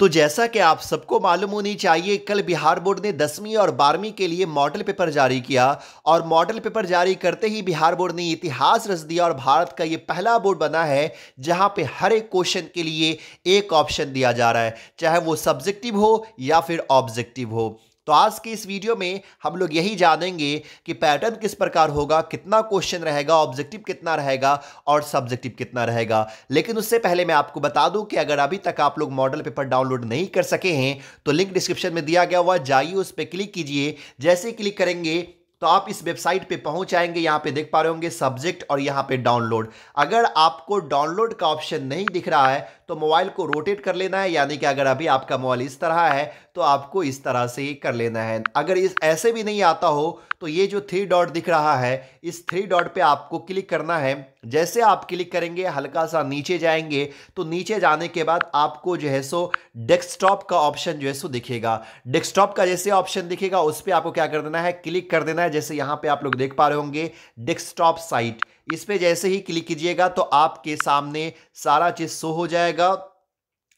तो जैसा कि आप सबको मालूम होनी चाहिए कल बिहार बोर्ड ने दसवीं और बारहवीं के लिए मॉडल पेपर जारी किया और मॉडल पेपर जारी करते ही बिहार बोर्ड ने इतिहास रच दिया और भारत का ये पहला बोर्ड बना है जहां पे हर एक क्वेश्चन के लिए एक ऑप्शन दिया जा रहा है चाहे वो सब्जेक्टिव हो या फिर ऑब्जेक्टिव हो तो आज की इस वीडियो में हम लोग यही जानेंगे कि पैटर्न किस प्रकार होगा कितना क्वेश्चन रहेगा ऑब्जेक्टिव कितना रहेगा और सब्जेक्टिव कितना रहेगा लेकिन उससे पहले मैं आपको बता दूं कि अगर अभी तक आप लोग मॉडल पेपर डाउनलोड नहीं कर सके हैं तो लिंक डिस्क्रिप्शन में दिया गया हुआ जाइए उस पर क्लिक कीजिए जैसे क्लिक करेंगे तो आप इस वेबसाइट पे पहुंच जाएंगे यहाँ पे देख पा रहे होंगे सब्जेक्ट और यहाँ पे डाउनलोड अगर आपको डाउनलोड का ऑप्शन नहीं दिख रहा है तो मोबाइल को रोटेट कर लेना है यानी कि अगर अभी आपका मोबाइल इस तरह है तो आपको इस तरह से ही कर लेना है अगर इस ऐसे भी नहीं आता हो तो ये जो थ्री डॉट दिख रहा है इस थ्री डॉट पे आपको क्लिक करना है जैसे आप क्लिक करेंगे हल्का सा नीचे जाएंगे तो नीचे जाने के बाद आपको जो है सो डेस्कटॉप का ऑप्शन जो है सो दिखेगा डेस्कटॉप का जैसे ऑप्शन दिखेगा उस पर आपको क्या कर देना है क्लिक कर देना है जैसे यहाँ पे आप लोग देख पा रहे होंगे डेस्कटॉप साइट इस पर जैसे ही क्लिक कीजिएगा तो आपके सामने सारा चीज़ शो हो जाएगा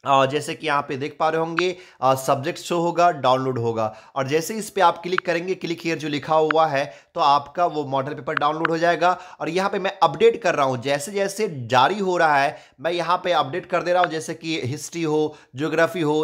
जैसे कि यहाँ पे देख पा रहे होंगे सब्जेक्ट शो होगा डाउनलोड होगा और जैसे इस पर आप क्लिक करेंगे क्लिक हेयर जो लिखा हुआ है तो आपका वो मॉडल पेपर डाउनलोड हो जाएगा और यहाँ पे मैं अपडेट कर रहा हूँ जैसे जैसे जारी हो रहा है मैं यहाँ पे अपडेट कर दे रहा हूँ जैसे कि हिस्ट्री हो ज्योग्राफी हो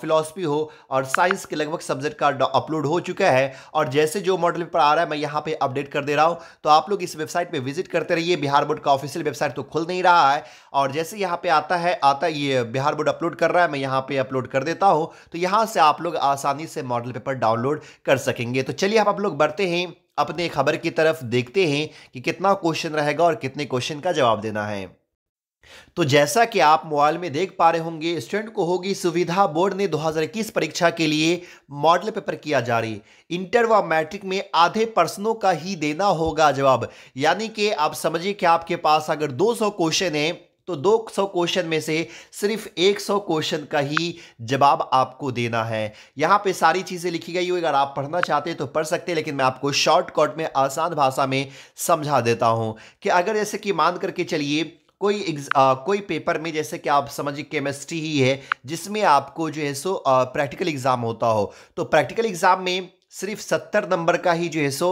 फिलोसफी हो और साइंस के लगभग सब्जेक्ट का अपलोड हो चुका है और जैसे जो मॉडल पेपर आ रहा है मैं यहाँ पर अपडेट कर दे रहा हूँ तो आप लोग इस वेबसाइट पर विजिट करते रहिए बिहार बोर्ड का ऑफिशियल वेबसाइट तो खुल नहीं रहा है और जैसे यहाँ पर आता है आता ये बिहार बोर्ड अपलोड कर रहा है मैं यहाँ पे अपलोड कर देता हूँ तो यहाँ से आप लोग आसानी से मॉडल पेपर डाउनलोड कर सकेंगे तो चलिए आप लोग बढ़ते हैं अपने खबर की तरफ देखते हैं कि कितना क्वेश्चन रहेगा और कितने क्वेश्चन का जवाब देना है तो जैसा कि आप मोबाइल में देख पा रहे होंगे स्टूडेंट को होगी सुविधा बोर्ड ने 2021 परीक्षा के लिए मॉडल पेपर किया जारी इंटर व मैट्रिक में आधे प्रश्नों का ही देना होगा जवाब यानी कि आप समझिए कि आपके पास अगर 200 क्वेश्चन है तो 200 क्वेश्चन में से सिर्फ 100 क्वेश्चन का ही जवाब आपको देना है यहाँ पे सारी चीज़ें लिखी गई हुई अगर आप पढ़ना चाहते तो पढ़ सकते हैं लेकिन मैं आपको शॉर्टकट में आसान भाषा में समझा देता हूँ कि अगर जैसे कि मान करके चलिए कोई आ, कोई पेपर में जैसे कि आप समझिए केमिस्ट्री ही है जिसमें आपको जो है सो प्रैक्टिकल एग्ज़ाम होता हो तो प्रैक्टिकल एग्ज़ाम में सिर्फ सत्तर नंबर का ही जो है सो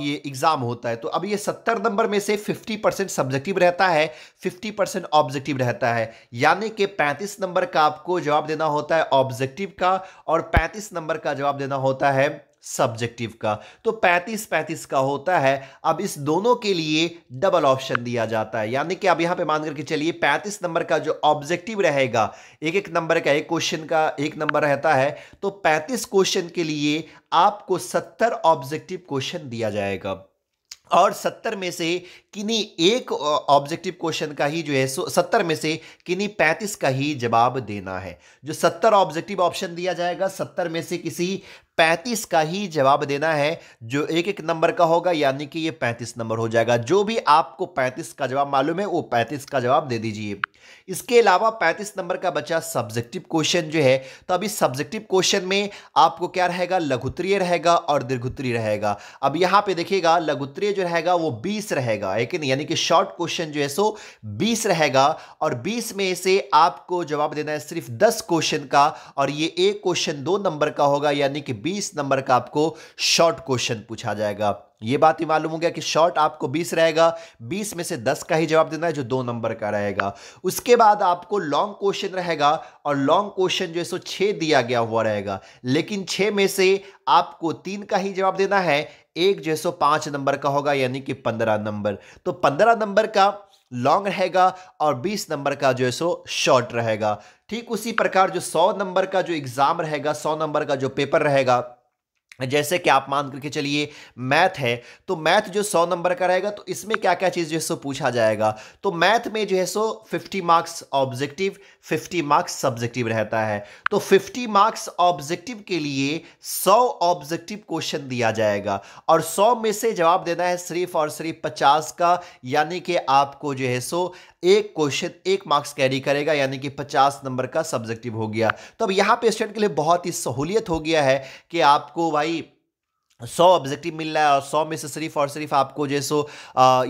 ये एग्ज़ाम होता है तो अब ये सत्तर नंबर में से फिफ्टी परसेंट सब्जेक्टिव रहता है फिफ्टी परसेंट ऑब्जेक्टिव रहता है यानी कि पैंतीस नंबर का आपको जवाब देना होता है ऑब्जेक्टिव का और पैंतीस नंबर का जवाब देना होता है सब्जेक्टिव का तो 35 35 का होता है अब इस दोनों के लिए डबल ऑप्शन दिया जाता है यानी कि आप यहां पे मान करके चलिए 35 नंबर का जो ऑब्जेक्टिव रहेगा एक एक नंबर का एक क्वेश्चन का एक नंबर रहता है तो 35 क्वेश्चन के लिए आपको 70 ऑब्जेक्टिव क्वेश्चन दिया जाएगा और सत्तर में से किन्हीं एक ऑब्जेक्टिव क्वेश्चन का ही जो है सो सत्तर में से किन्हीं पैंतीस का ही जवाब देना है जो सत्तर ऑब्जेक्टिव ऑप्शन दिया जाएगा सत्तर में से किसी पैंतीस का ही जवाब देना है जो एक एक नंबर का होगा यानी कि ये पैंतीस नंबर हो जाएगा जो भी आपको पैंतीस का जवाब मालूम है वो पैंतीस का जवाब दे दीजिए इसके अलावा पैंतीस नंबर का बचा सब्जेक्टिव क्वेश्चन जो है तो अभी सब्जेक्टिव क्वेश्चन में आपको क्या रहेगा लघुत्रीय रहेगा और दीर्घुत्रीय रहेगा अब यहां पे देखिएगा लघुत्रीय जो रहेगा वो बीस रहेगा है यानी कि शॉर्ट क्वेश्चन जो है सो बीस रहेगा और बीस में से आपको जवाब देना है सिर्फ दस क्वेश्चन का और ये एक क्वेश्चन दो नंबर का होगा यानी कि बीस नंबर का आपको शॉर्ट क्वेश्चन पूछा जाएगा ये बात ही मालूम हो गया कि शॉर्ट आपको 20 रहेगा 20 में से 10 का ही जवाब देना है जो दो नंबर का रहेगा उसके बाद आपको लॉन्ग क्वेश्चन रहेगा और लॉन्ग क्वेश्चन जो है सो छ दिया गया हुआ रहेगा लेकिन छ में से आपको तीन का ही जवाब देना है एक जो है सो पांच नंबर का होगा यानी कि पंद्रह नंबर तो पंद्रह नंबर का लॉन्ग रहेगा और 20 नंबर का जो है सो शॉर्ट रहेगा ठीक उसी प्रकार जो 100 नंबर का जो एग्ज़ाम रहेगा 100 नंबर का जो पेपर रहेगा जैसे कि आप मान करके चलिए मैथ है तो मैथ जो सौ नंबर का रहेगा तो इसमें क्या क्या चीज़ जो है सो पूछा जाएगा तो मैथ में जो है सो fifty marks objective fifty marks subjective रहता है तो फिफ्टी मार्क्स ऑब्जेक्टिव के लिए सौ ऑब्जेक्टिव क्वेश्चन दिया जाएगा और सौ में से जवाब देना है सिर्फ और सिर्फ पचास का यानी कि आपको जो है सो एक क्वेश्चन एक मार्क्स कैरी करेगा यानी कि 50 नंबर का सब्जेक्टिव हो गया तो अब यहाँ पे स्टूडेंट के लिए बहुत ही सहूलियत हो गया है कि आपको भाई भाई सौ ऑब्जेक्टिव मिल रहा है और सौ में से सिर्फ और सिर्फ आपको जो सो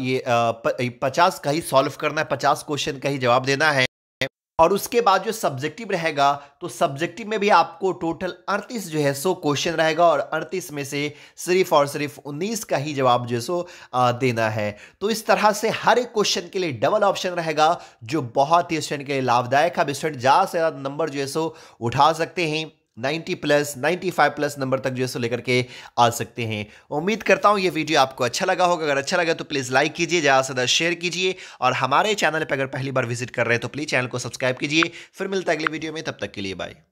ये पचास का ही सॉल्व करना है पचास क्वेश्चन का ही जवाब देना है और उसके बाद जो सब्जेक्टिव रहेगा तो सब्जेक्टिव में भी आपको टोटल अड़तीस जो है सो क्वेश्चन रहेगा और अड़तीस में से सिर्फ और सिर्फ उन्नीस का ही जवाब जो है सो देना है तो इस तरह से हर एक क्वेश्चन के लिए डबल ऑप्शन रहेगा जो बहुत ही स्टूडेंट के लिए लाभदायक है स्टूडेंट ज़्यादा से ज़्यादा नंबर जो है सो उठा सकते हैं 90 प्लस 95 प्लस नंबर तक जो है सो लेकर के आ सकते हैं उम्मीद करता हूँ ये वीडियो आपको अच्छा लगा होगा अगर अच्छा लगा तो प्लीज़ लाइक कीजिए ज़्यादा से ज़्यादा शेयर कीजिए और हमारे चैनल पर अगर पहली बार विजिट कर रहे हैं तो प्लीज़ चैनल को सब्सक्राइब कीजिए फिर मिलता है अगले वीडियो में तब तक के लिए बाय